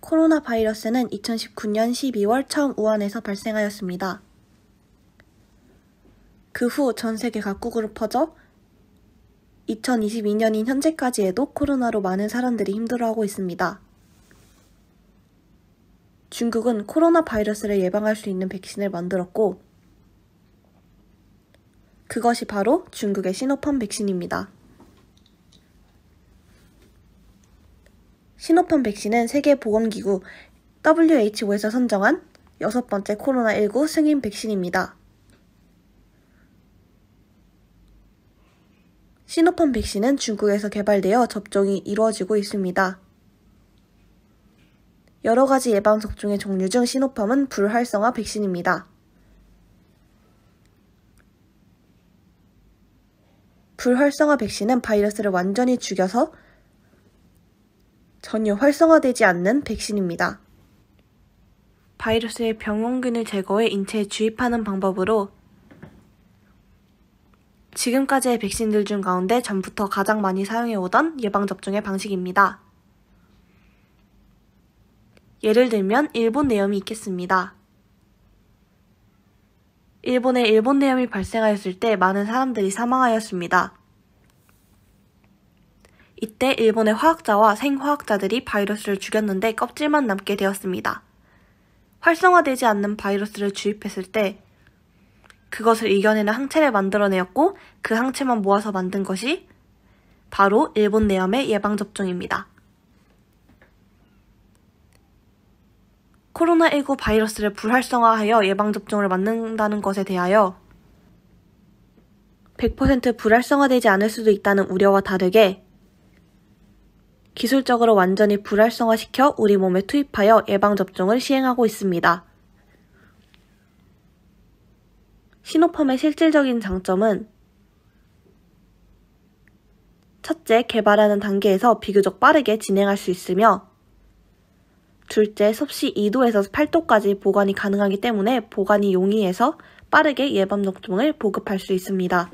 코로나 바이러스는 2019년 12월 처음 우한에서 발생하였습니다. 그 후 전 세계 각국으로 퍼져 2022년인 현재까지에도 코로나로 많은 사람들이 힘들어하고 있습니다. 중국은 코로나 바이러스를 예방할 수 있는 백신을 만들었고, 그것이 바로 중국의 시노팜 백신입니다. 시노팜 백신은 세계보건기구 WHO에서 선정한 여섯 번째 코로나19 승인 백신입니다. 시노팜 백신은 중국에서 개발되어 접종이 이루어지고 있습니다. 여러 가지 예방접종의 종류 중 시노팜은 불활성화 백신입니다. 불활성화 백신은 바이러스를 완전히 죽여서 전혀 활성화되지 않는 백신입니다. 바이러스의 병원균을 제거해 인체에 주입하는 방법으로 지금까지의 백신들 중 가운데 전부터 가장 많이 사용해오던 예방접종의 방식입니다. 예를 들면 일본 내염이 있겠습니다. 일본에 일본 내염이 발생하였을 때 많은 사람들이 사망하였습니다. 이때 일본의 화학자와 생화학자들이 바이러스를 죽였는데 껍질만 남게 되었습니다. 활성화되지 않는 바이러스를 주입했을 때 그것을 이겨내는 항체를 만들어내었고 그 항체만 모아서 만든 것이 바로 일본 내염의 예방접종입니다. 코로나19 바이러스를 불활성화하여 예방접종을 만든다는 것에 대하여 100% 불활성화되지 않을 수도 있다는 우려와 다르게 기술적으로 완전히 불활성화시켜 우리 몸에 투입하여 예방접종을 시행하고 있습니다. 시노펌의 실질적인 장점은 첫째, 개발하는 단계에서 비교적 빠르게 진행할 수 있으며 둘째, 섭씨 2도에서 8도까지 보관이 가능하기 때문에 보관이 용이해서 빠르게 예방접종을 보급할 수 있습니다.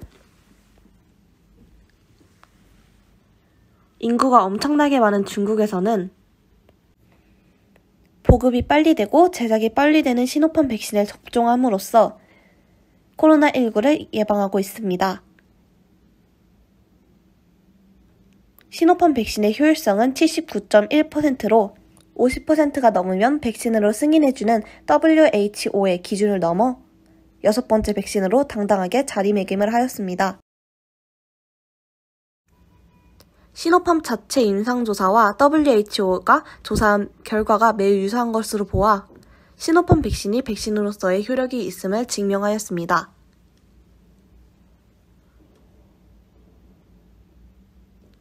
인구가 엄청나게 많은 중국에서는 보급이 빨리 되고 제작이 빨리 되는 시노판 백신을 접종함으로써 코로나19를 예방하고 있습니다. 시노판 백신의 효율성은 79.1%로 50%가 넘으면 백신으로 승인해주는 WHO의 기준을 넘어 여섯 번째 백신으로 당당하게 자리매김을 하였습니다. 시노팜 자체 임상조사와 WHO가 조사한 결과가 매우 유사한 것으로 보아 시노팜 백신이 백신으로서의 효력이 있음을 증명하였습니다.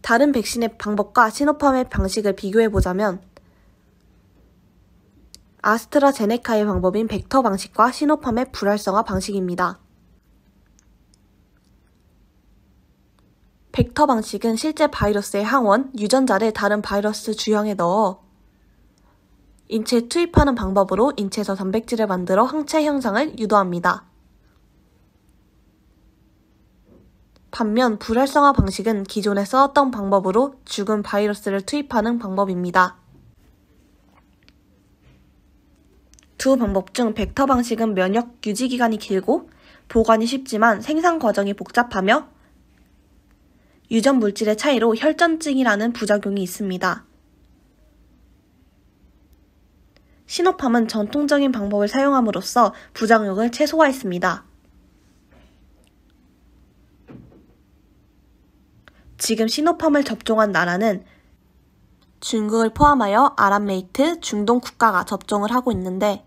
다른 백신의 방법과 시노팜의 방식을 비교해보자면 아스트라제네카의 방법인 벡터 방식과 시노팜의 불활성화 방식입니다. 벡터 방식은 실제 바이러스의 항원, 유전자를 다른 바이러스 주형에 넣어 인체에 투입하는 방법으로 인체에서 단백질을 만들어 항체 형상을 유도합니다. 반면 불활성화 방식은 기존에 써왔던 방법으로 죽은 바이러스를 투입하는 방법입니다. 두 방법 중 벡터 방식은 면역 유지 기간이 길고 보관이 쉽지만 생산 과정이 복잡하며 유전 물질의 차이로 혈전증이라는 부작용이 있습니다. 신호팜은 전통적인 방법을 사용함으로써 부작용을 최소화했습니다. 지금 신호팜을 접종한 나라는 중국을 포함하여 아랍메이트, 중동 국가가 접종을 하고 있는데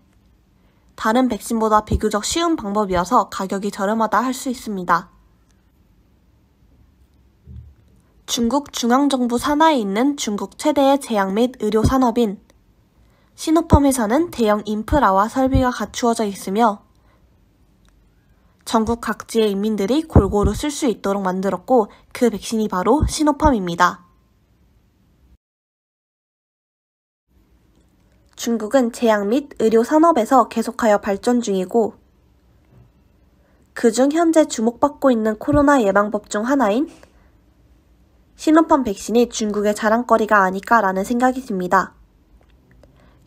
다른 백신보다 비교적 쉬운 방법이어서 가격이 저렴하다 할 수 있습니다. 중국 중앙정부 산하에 있는 중국 최대의 제약 및 의료 산업인 시노펌 회사는 대형 인프라와 설비가 갖추어져 있으며 전국 각지의 인민들이 골고루 쓸 수 있도록 만들었고 그 백신이 바로 시노펌입니다. 중국은 제약 및 의료 산업에서 계속하여 발전 중이고 그중 현재 주목받고 있는 코로나 예방법 중 하나인 신호판 백신이 중국의 자랑거리가 아닐까라는 생각이 듭니다.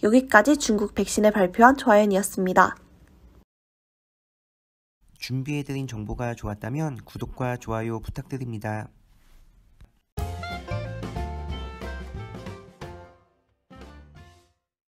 여기까지 중국 백신을 발표한 조아연이었습니다. 준비해드린 정보가 좋았다면 구독과 좋아요 부탁드립니다.